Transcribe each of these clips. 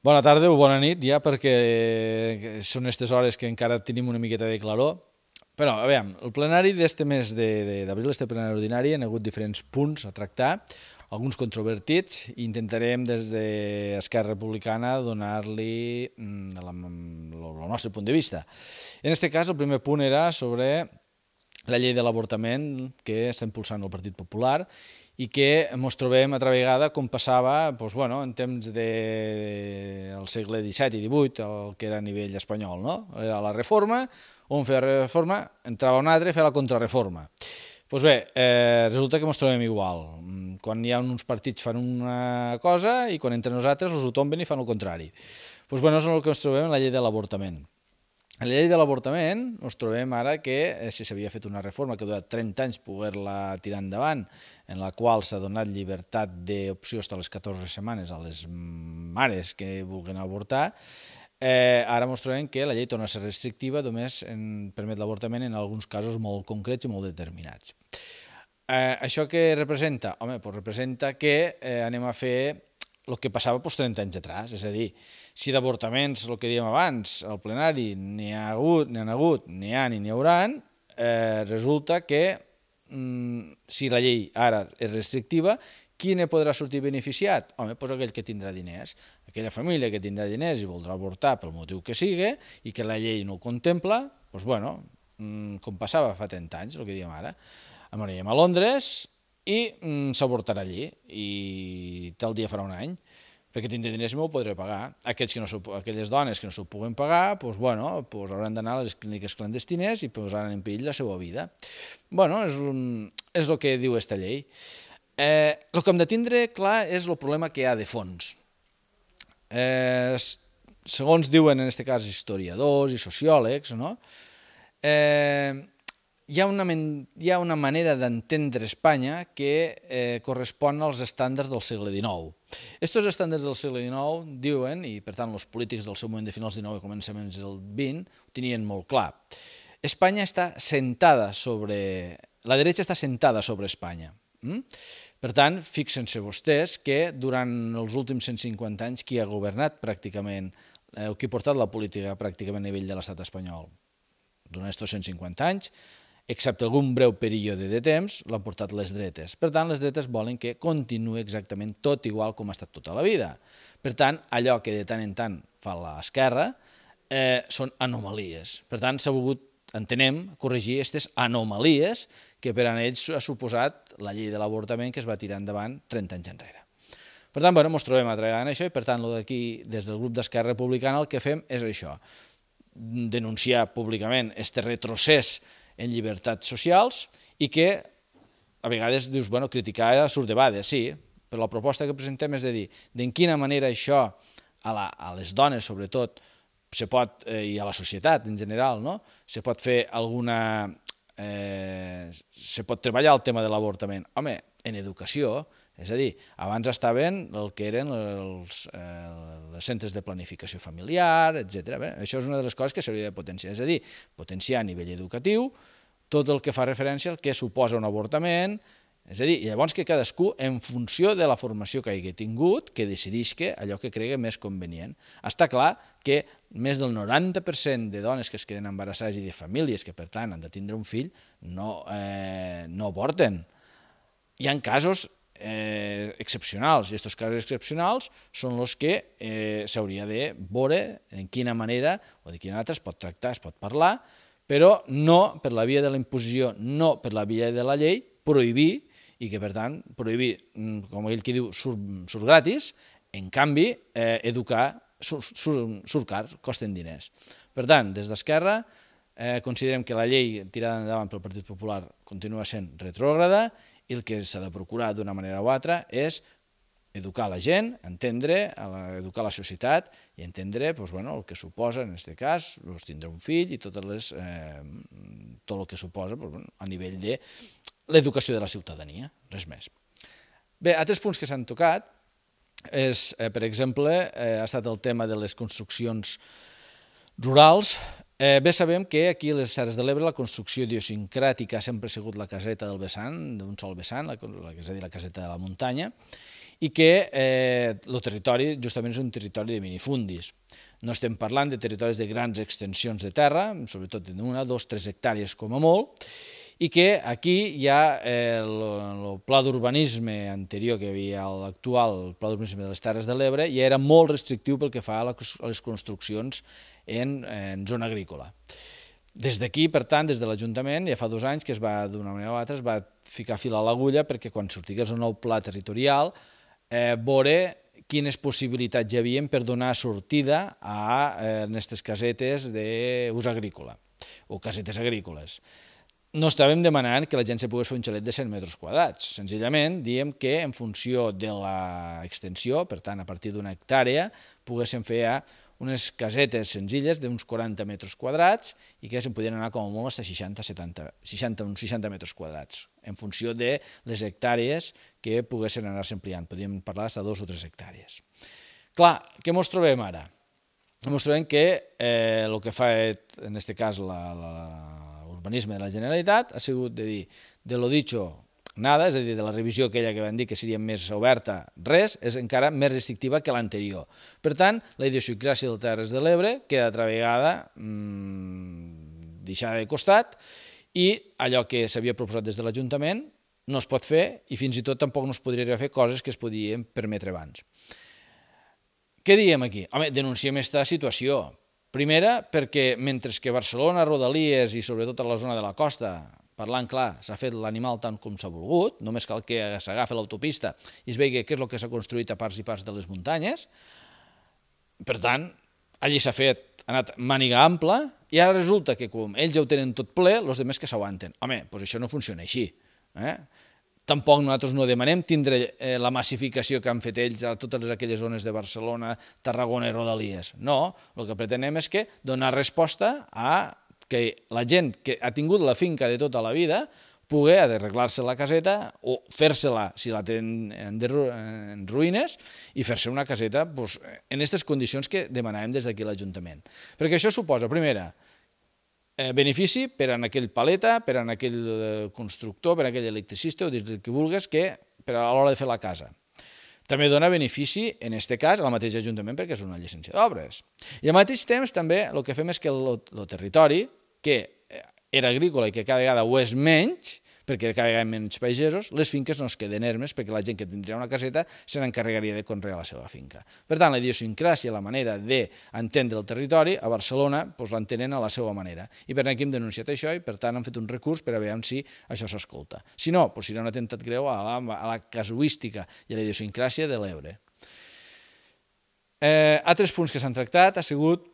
Bona tarda o bona nit ja, perquè eh, són aquestes hores que encara tenim una miqueta de claror. Però, a veure, el plenari d'este mes d'abril, este plenari ordinari, han hagut diferents punts a tractar, alguns controvertits, i intentarem des d'Esquerra Republicana donar-li mm, el nostre punt de vista. En aquest cas, el primer punt era sobre la llei de l'avortament que està impulsant el Partit Popular i que ens trobem altra vegada com passava doncs, bueno, en temps de, del segle XVII i XVIII, el que era a nivell espanyol. No? Era la reforma, on feia la reforma, entrava un altre i feia la contrarreforma. Doncs bé, eh, resulta que ens trobem igual. Mm, quan hi ha uns partits fan una cosa i quan entre nosaltres els ho tomben i fan el contrari. Doncs bueno, és el que ens trobem en la llei de l'avortament la llei de l'avortament ens trobem ara que eh, si s'havia fet una reforma que ha durat 30 anys poder-la tirar endavant, en la qual s'ha donat llibertat d'opció fins a les 14 setmanes a les mares que vulguin avortar, eh, ara ens trobem que la llei torna a ser restrictiva, només en, permet l'avortament en alguns casos molt concrets i molt determinats. Eh, això què representa? Home, doncs representa que eh, anem a fer el que passava doncs, 30 anys atrás. És a dir, si d'avortaments, el que diem abans, al plenari n'hi ha hagut, n'hi ha hagut, n'hi ha ni n'hi haurà, eh, resulta que mm, si la llei ara és restrictiva, qui ne podrà sortir beneficiat? Home, doncs aquell que tindrà diners, aquella família que tindrà diners i voldrà avortar pel motiu que sigui i que la llei no ho contempla, doncs bueno, mm, com passava fa 30 anys, el que diem ara. Aniríem a Londres, i mm, s'avortarà allí i tal dia farà un any perquè tindré diners i m'ho podré pagar. Aquests que no aquelles dones que no s'ho puguen pagar, doncs, bueno, doncs hauran d'anar a les clíniques clandestines i posaran doncs, en perill la seva vida. Bueno, és, un, és el que diu esta llei. Eh, el que hem de tindre clar és el problema que hi ha de fons. Eh, segons diuen en aquest cas historiadors i sociòlegs, no? eh, hi ha una, hi ha una manera d'entendre Espanya que eh, correspon als estàndards del segle XIX. Estos estàndards del segle XIX diuen, i per tant els polítics del seu moment de finals XIX i començaments del XX, ho tenien molt clar. Espanya està sentada sobre... La dreta està sentada sobre Espanya. Mm? Per tant, fixen-se vostès que durant els últims 150 anys qui ha governat pràcticament, eh, o qui ha portat la política pràcticament a nivell de l'estat espanyol? Durant aquests 150 anys, excepte algun breu període de temps, l'han portat les dretes. Per tant, les dretes volen que continuï exactament tot igual com ha estat tota la vida. Per tant, allò que de tant en tant fa l'esquerra eh, són anomalies. Per tant, s'ha volgut, entenem, corregir aquestes anomalies que per a ells ha suposat la llei de l'avortament que es va tirar endavant 30 anys enrere. Per tant, bueno, ens trobem a en això i per tant, lo d'aquí, des del grup d'Esquerra Republicana, el que fem és això, denunciar públicament este retrocés en llibertats socials i que a vegades dius, bueno, criticar surt de bades, sí, però la proposta que presentem és de dir, d'en quina manera això a, la, a les dones, sobretot, se pot, eh, i a la societat en general, no? se pot fer alguna... Eh, se pot treballar el tema de l'avortament. Home, en educació és a dir, abans estaven el que eren els, eh, els centres de planificació familiar, etc. Bé, això és una de les coses que s'hauria de potenciar. És a dir, potenciar a nivell educatiu tot el que fa referència al que suposa un avortament, és a dir, llavors que cadascú, en funció de la formació que hagi tingut, que decidís que allò que cregui més convenient. Està clar que més del 90% de dones que es queden embarassades i de famílies que, per tant, han de tindre un fill, no, eh, no avorten. Hi ha casos eh, excepcionals, i aquests casos excepcionals són els que eh, s'hauria de veure en quina manera o de quina altra es pot tractar, es pot parlar, però no per la via de la imposició, no per la via de la llei, prohibir, i que per tant prohibir, mm, com aquell que diu, surt, surt gratis, en canvi, eh, educar surt, surt, surt car, costen diners. Per tant, des d'Esquerra, eh, considerem que la llei tirada endavant pel Partit Popular continua sent retrògrada i el que s'ha de procurar d'una manera o altra és educar la gent, entendre, educar la societat i entendre doncs, bueno, el que suposa, en aquest cas, doncs, tindre un fill i totes les, eh, tot el que suposa doncs, bueno, a nivell de l'educació de la ciutadania, res més. Bé, altres punts que s'han tocat és, eh, per exemple, eh, ha estat el tema de les construccions rurals, Eh, bé sabem que aquí a les Serres de l'Ebre la construcció idiosincràtica ha sempre sigut la caseta del vessant, d'un sol vessant, la, és a dir, la caseta de la muntanya, i que eh, el territori justament és un territori de minifundis. No estem parlant de territoris de grans extensions de terra, sobretot d'una, dos, tres hectàrees com a molt, i que aquí hi ha el, eh, el pla d'urbanisme anterior que havia l'actual, el pla d'urbanisme de les Terres de l'Ebre, i era molt restrictiu pel que fa a les construccions en, en zona agrícola. Des d'aquí, per tant, des de l'Ajuntament, ja fa dos anys que es va, d'una manera o altra, es va ficar fil a l'agulla perquè quan sortigués el nou pla territorial, eh, veure quines possibilitats hi havien per donar sortida a eh, aquestes eh, casetes d'ús agrícola o casetes agrícoles. No estàvem demanant que la gent se pogués fer un xalet de 100 metres quadrats. Senzillament, diem que en funció de l'extensió, per tant, a partir d'una hectàrea, poguéssim fer a unes casetes senzilles d'uns 40 metres quadrats i que se'n podien anar com a molt fins a 60, 70, 60, uns 60 metres quadrats, en funció de les hectàrees que poguessin anar-se ampliant. Podíem parlar fins a dos o tres hectàrees. Clar, què ens trobem ara? Ens trobem que eh, el que fa, en aquest cas, l'urbanisme de la Generalitat ha sigut de dir, de lo dicho, nada, és a dir, de la revisió aquella que van dir que seria més oberta, res, és encara més restrictiva que l'anterior. Per tant, la idiosincràcia del Terres de l'Ebre queda altra vegada mmm, deixada de costat i allò que s'havia proposat des de l'Ajuntament no es pot fer i fins i tot tampoc no es podria fer coses que es podien permetre abans. Què diem aquí? Home, denunciem aquesta situació. Primera, perquè mentre que Barcelona, Rodalies i sobretot a la zona de la costa parlant clar, s'ha fet l'animal tant com s'ha volgut, només cal que s'agafi l'autopista i es vegi què és el que s'ha construït a parts i parts de les muntanyes. Per tant, allí s'ha fet, ha anat màniga ampla, i ara resulta que com ells ja ho tenen tot ple, els altres que s'aguanten. Home, doncs això no funciona així. Eh? Tampoc nosaltres no demanem tindre eh, la massificació que han fet ells a totes aquelles zones de Barcelona, Tarragona i Rodalies. No, el que pretenem és que donar resposta a que la gent que ha tingut la finca de tota la vida pugui arreglar-se la caseta o fer-se-la, si la tenen en ruïnes, i fer-se una caseta doncs, en aquestes condicions que demanàvem des d'aquí l'Ajuntament. Perquè això suposa, primera, eh, benefici per a aquell paleta, per a aquell eh, constructor, per a aquell electricista o des del que vulgues, que per a l'hora de fer la casa. També dona benefici, en aquest cas, al mateix Ajuntament perquè és una llicència d'obres. I al mateix temps també el que fem és que el territori, que eh, era agrícola i que cada vegada ho és menys, perquè cada vegada menys pagesos, les finques no es queden ermes perquè la gent que tindria una caseta se n'encarregaria de conrear la seva finca. Per tant, la idiosincràsia, la manera d'entendre el territori, a Barcelona doncs, l'entenen a la seva manera. I per tant aquí hem denunciat això i per tant hem fet un recurs per a veure si això s'escolta. Si no, doncs serà un atemptat greu a la, a la casuística i a la idiosincràsia de l'Ebre. Eh, altres punts que s'han tractat ha sigut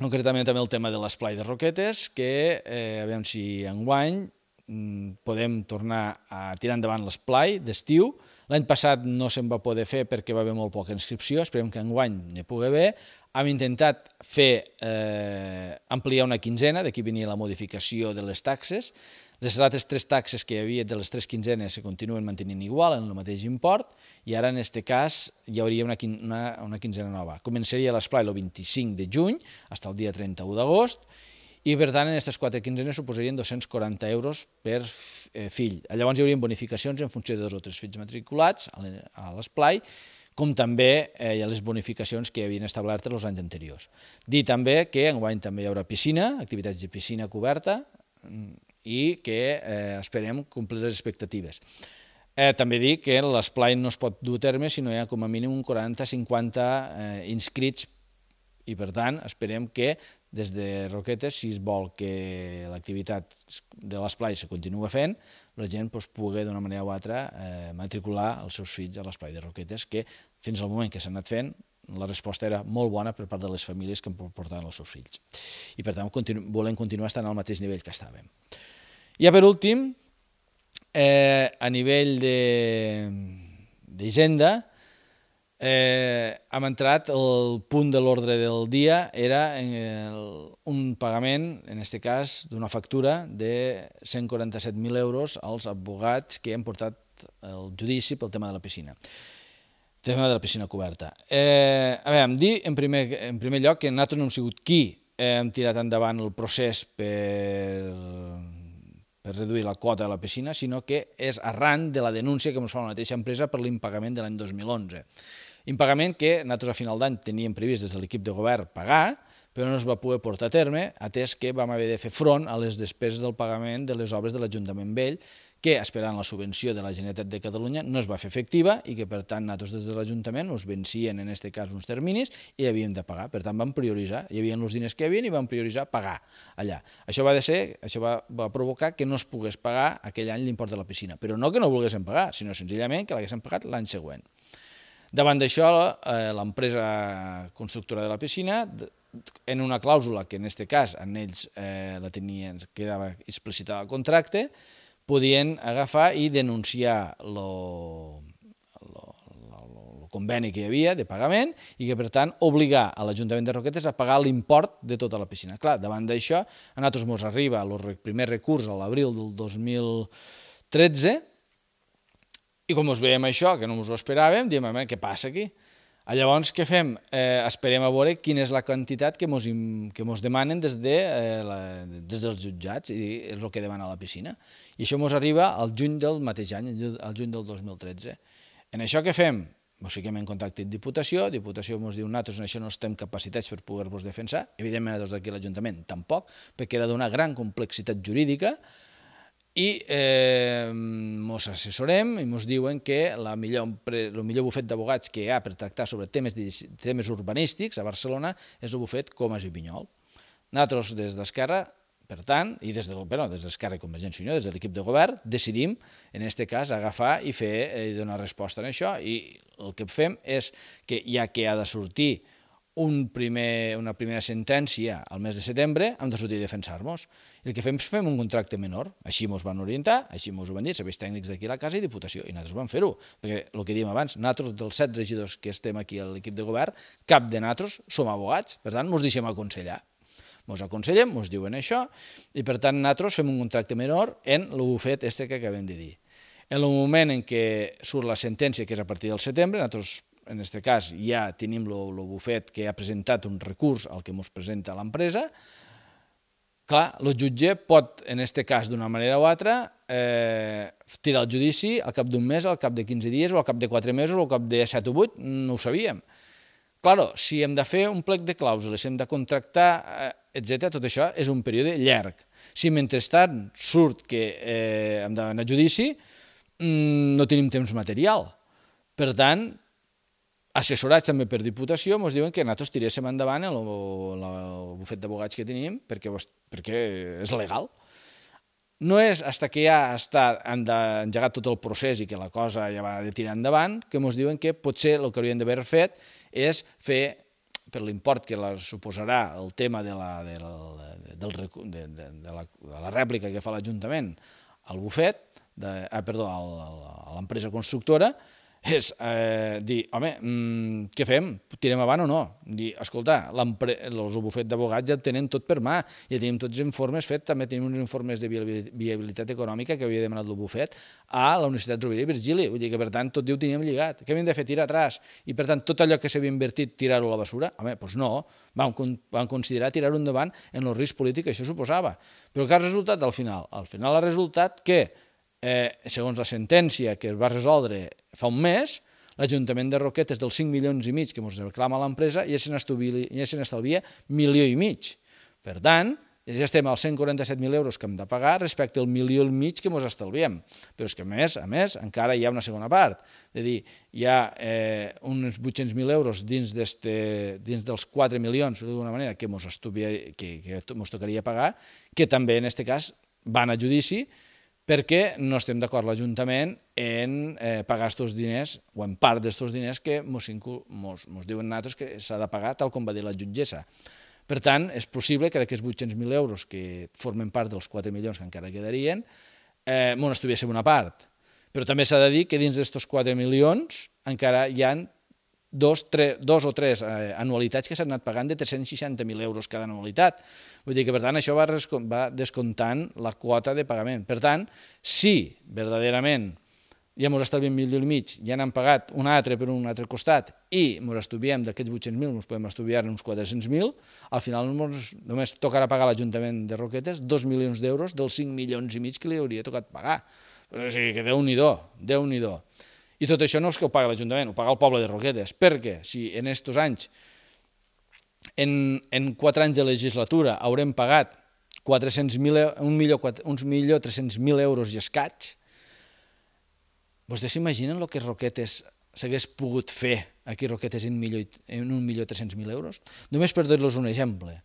concretament també el tema de l'esplai de Roquetes, que eh, a veure si enguany mm, podem tornar a tirar endavant l'esplai d'estiu. L'any passat no se'n va poder fer perquè va haver molt poca inscripció, esperem que enguany n'hi pugui haver. Hem intentat fer eh, ampliar una quinzena, d'aquí venia la modificació de les taxes, les altres tres taxes que hi havia de les tres quinzenes se continuen mantenint igual en el mateix import i ara en aquest cas hi hauria una, una, una quinzena nova. Començaria l'esplai el 25 de juny, fins al dia 31 d'agost, i per tant en aquestes quatre quinzenes suposarien 240 euros per eh, fill. Llavors hi haurien bonificacions en funció de dos o tres fills matriculats a l'esplai, com també eh, les bonificacions que havien establert els anys anteriors. Dir també que enguany també hi haurà piscina, activitats de piscina coberta, mm, i que eh, esperem complir les expectatives. Eh, també dic que l'esplai no es pot dur a terme si no hi ha com a mínim un 40-50 eh, inscrits i per tant esperem que des de Roquetes, si es vol que l'activitat de l'esplai se continua fent, la gent doncs, pugui d'una manera o altra eh, matricular els seus fills a l'esplai de Roquetes, que fins al moment que s'ha anat fent la resposta era molt bona per part de les famílies que em portaven els seus fills. I per tant continu volem continuar estant al mateix nivell que estàvem. I ja per últim, eh, a nivell d'agenda, eh, hem entrat el punt de l'ordre del dia, era el, un pagament, en aquest cas, d'una factura de 147.000 euros als advocats que han portat el judici pel tema de la piscina tema de la piscina coberta. Eh, a veure, em dir en primer, en primer lloc que nosaltres no hem sigut qui hem tirat endavant el procés per reduir la quota de la piscina, sinó que és arran de la denúncia que ens fa la mateixa empresa per l'impagament de l'any 2011. Impagament que nosaltres a final d'any teníem previst des de l'equip de govern pagar, però no es va poder portar a terme, atès que vam haver de fer front a les despeses del pagament de les obres de l'Ajuntament Vell, que, esperant la subvenció de la Generalitat de Catalunya, no es va fer efectiva i que, per tant, nosaltres des de l'Ajuntament us vencien, en aquest cas, uns terminis i havíem de pagar. Per tant, vam prioritzar. Hi havia els diners que hi havia i vam prioritzar pagar allà. Això va de ser, això va, va provocar que no es pogués pagar aquell any l'import de la piscina. Però no que no volguéssim pagar, sinó senzillament que l'haguéssim pagat l'any següent. Davant d'això, eh, l'empresa constructora de la piscina en una clàusula que en aquest cas en ells eh, la tenien, quedava explicitada al contracte, podien agafar i denunciar lo, lo, lo, conveni que hi havia de pagament i que, per tant, obligar a l'Ajuntament de Roquetes a pagar l'import de tota la piscina. Clar, davant d'això, a nosaltres ens arriba el primer recurs a l'abril del 2013 i com us veiem això, que no us ho esperàvem, diem, què passa aquí? Ah, llavors, què fem? Eh, esperem a veure quina és la quantitat que mos, que mos demanen des, de, eh, la, des dels jutjats, i és el que demana la piscina. I això mos arriba al juny del mateix any, al juny del 2013. En això què fem? Ens fiquem en contacte amb Diputació, Diputació ens diu nosaltres en això no estem capacitats per poder-vos defensar, evidentment a tots d'aquí l'Ajuntament tampoc, perquè era d'una gran complexitat jurídica, i eh, mos assessorem i mos diuen que la millor, el millor bufet d'abogats que hi ha per tractar sobre temes, temes urbanístics a Barcelona és el bufet Comas i Vinyol. Nosaltres, des d'Esquerra, per tant, i des del, bueno, des d'Esquerra i Convergència i Unió, des de l'equip de govern, decidim, en aquest cas, agafar i fer eh, i donar resposta a això. I el que fem és que, ja que ha de sortir eh, un primer, una primera sentència al mes de setembre, hem de sortir a defensar-nos. El que fem és fem un contracte menor. Així ens van orientar, així ens ho van dir, serveis tècnics d'aquí a la casa i Diputació. I nosaltres vam fer-ho, perquè el que diem abans, nosaltres dels set regidors que estem aquí a l'equip de govern, cap de nosaltres som abogats, per tant, ens deixem aconsellar ens aconsellem, ens diuen això, i per tant nosaltres fem un contracte menor en bufet este que acabem de dir. En el moment en què surt la sentència, que és a partir del setembre, nosaltres en aquest cas ja tenim el bufet que ha presentat un recurs al que ens presenta l'empresa, clar, el jutge pot, en aquest cas d'una manera o altra, eh, tirar el judici al cap d'un mes, al cap de 15 dies, o al cap de 4 mesos, o al cap de 7 o 8, no ho sabíem. Claro, si hem de fer un plec de clàusules, si hem de contractar, eh, etc., tot això és un període llarg. Si mentrestant surt que eh, hem d'anar a judici, mmm, no tenim temps material. Per tant, assessorats també per Diputació, ens diuen que nosaltres tiréssim endavant el, el, el bufet d'abogats que tenim perquè, perquè és legal. No és fins que ja està engegat tot el procés i que la cosa ja va de tirar endavant que ens diuen que potser el que haurien d'haver fet és fer per l'import que la suposarà el tema de la, de la, del, de, de, de, la, de la rèplica que fa l'Ajuntament al bufet, de, ah, perdó, a l'empresa constructora, és eh, dir, home, mm, què fem? Tirem avant o no? Dir, escolta, els bufet d'abogats ja tenen tot per mà, ja tenim tots els informes fets, també tenim uns informes de viabilitat econòmica que havia demanat el bufet a la Universitat Rovira i Virgili, vull dir que per tant tot diu teníem lligat, què havíem de fer? Tirar atràs, i per tant tot allò que s'havia invertit tirar-ho a la basura? Home, doncs no, van, van considerar tirar-ho endavant en el risc polític que això suposava. Però què ha resultat al final? Al final ha resultat que eh, segons la sentència que es va resoldre fa un mes, l'Ajuntament de Roquetes dels 5 milions i mig que ens reclama l'empresa ja se n'estalvia milió i mig. Per tant, ja estem als 147.000 euros que hem de pagar respecte al milió i mig que ens estalviem. Però és que, a més, a més, encara hi ha una segona part. És a dir, hi ha eh, uns 800.000 euros dins, dins dels 4 milions, d'alguna manera, que ens que, que tocaria pagar, que també, en aquest cas, van a judici perquè no estem d'acord l'Ajuntament en eh, pagar aquests diners, o en part d'aquests diners que mos, mos, diuen nosaltres que s'ha de pagar tal com va dir la jutgessa. Per tant, és possible que d'aquests 800.000 euros que formen part dels 4 milions que encara quedarien, eh, mos n'estuviéssim una part. Però també s'ha de dir que dins d'aquests 4 milions encara hi han dos, tre, dos o tres eh, anualitats que s'han anat pagant de 360.000 euros cada anualitat. Vull dir que, per tant, això va, va descomptant la quota de pagament. Per tant, si verdaderament ja ens estalviem mil i mig, ja n'han pagat un altre per un altre costat i ens estudiem d'aquests 800.000, ens podem estudiar uns 400.000, al final mos només tocarà pagar l'Ajuntament de Roquetes 2 milions d'euros dels 5 milions i mig que li hauria tocat pagar. Però o sigui que déu-n'hi-do, déu-n'hi-do. déu nhi déu i tot això no és que ho paga l'Ajuntament, ho paga el poble de Roquetes, perquè si en estos anys, en, en 4 anys de legislatura, haurem pagat 400.000, uns 1.300.000 euros i escaig, vostès s'imaginen el que Roquetes s'hagués pogut fer aquí Roquetes en, milió, en 1.300.000 euros? Només per dir-los un exemple.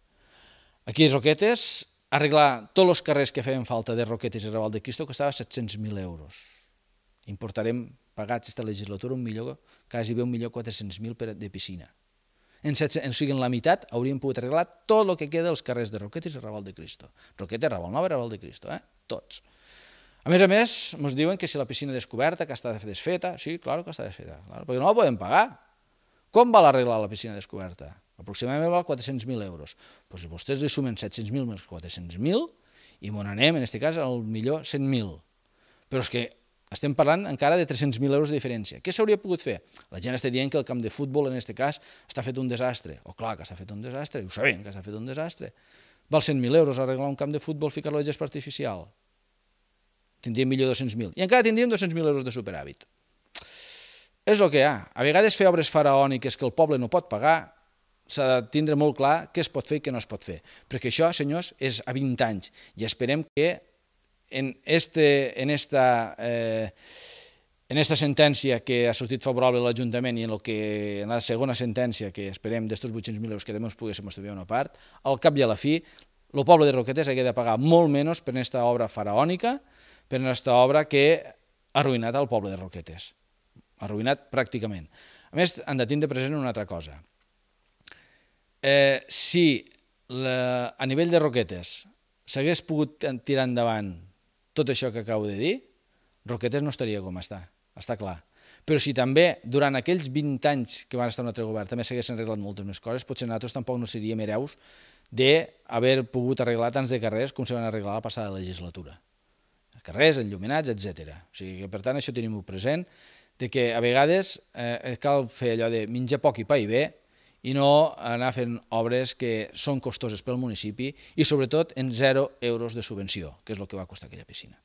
Aquí Roquetes, arreglar tots els carrers que feien falta de Roquetes i Raval de Cristo costava 700.000 euros. Importarem pagats aquesta legislatura un millor, quasi bé un millor 400.000 per de piscina. En, set, en, siguin la meitat hauríem pogut arreglar tot el que queda als carrers de Roquetes i Raval de Cristo. Roquetes, Raval Nova i Raval de Cristo, eh? tots. A més a més, ens diuen que si la piscina descoberta, que està desfeta, sí, clar que està desfeta, clar, perquè no la podem pagar. Com val arreglar la piscina descoberta? Aproximadament val 400.000 euros. Doncs si vostès li sumen 700.000 més 400.000 i m'on anem, en aquest cas, al millor 100.000. Però és que estem parlant encara de 300.000 euros de diferència. Què s'hauria pogut fer? La gent està dient que el camp de futbol, en aquest cas, està fet un desastre. O clar que està fet un desastre, i ho sabem que està fet un desastre. Val 100.000 euros arreglar un camp de futbol, ficar-lo a gespa artificial. Tindríem millor 200.000. I encara tindríem 200.000 euros de superàvit. És el que hi ha. A vegades fer obres faraòniques que el poble no pot pagar s'ha de tindre molt clar què es pot fer i què no es pot fer. Perquè això, senyors, és a 20 anys i esperem que en, este, en, esta, eh, en esta sentència que ha sortit favorable a l'Ajuntament i en, que, en la segona sentència que esperem d'estos 800.000 euros que també ens poguéssim estudiar una part, al cap i a la fi, el poble de Roquetes ha de pagar molt menys per aquesta obra faraònica, per aquesta obra que ha arruïnat el poble de Roquetes. Ha Arruïnat pràcticament. A més, han de tindre present una altra cosa. Eh, si la, a nivell de Roquetes s'hagués pogut tirar endavant tot això que acabo de dir, Roquetes no estaria com està, està clar. Però si també durant aquells 20 anys que van estar un altre govern també s'haguessin arreglat moltes més coses, potser nosaltres tampoc no seríem hereus d'haver pogut arreglar tants de carrers com se van arreglar la passada legislatura. Carrers, enllumenats, etc. O sigui que, per tant, això tenim-ho present, de que a vegades eh, cal fer allò de menjar poc i pa i bé, i no anar fent obres que són costoses pel municipi i sobretot en 0 euros de subvenció, que és el que va costar aquella piscina.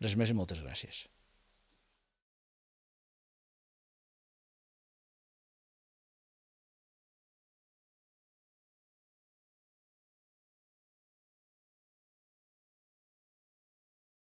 Res més i moltes gràcies.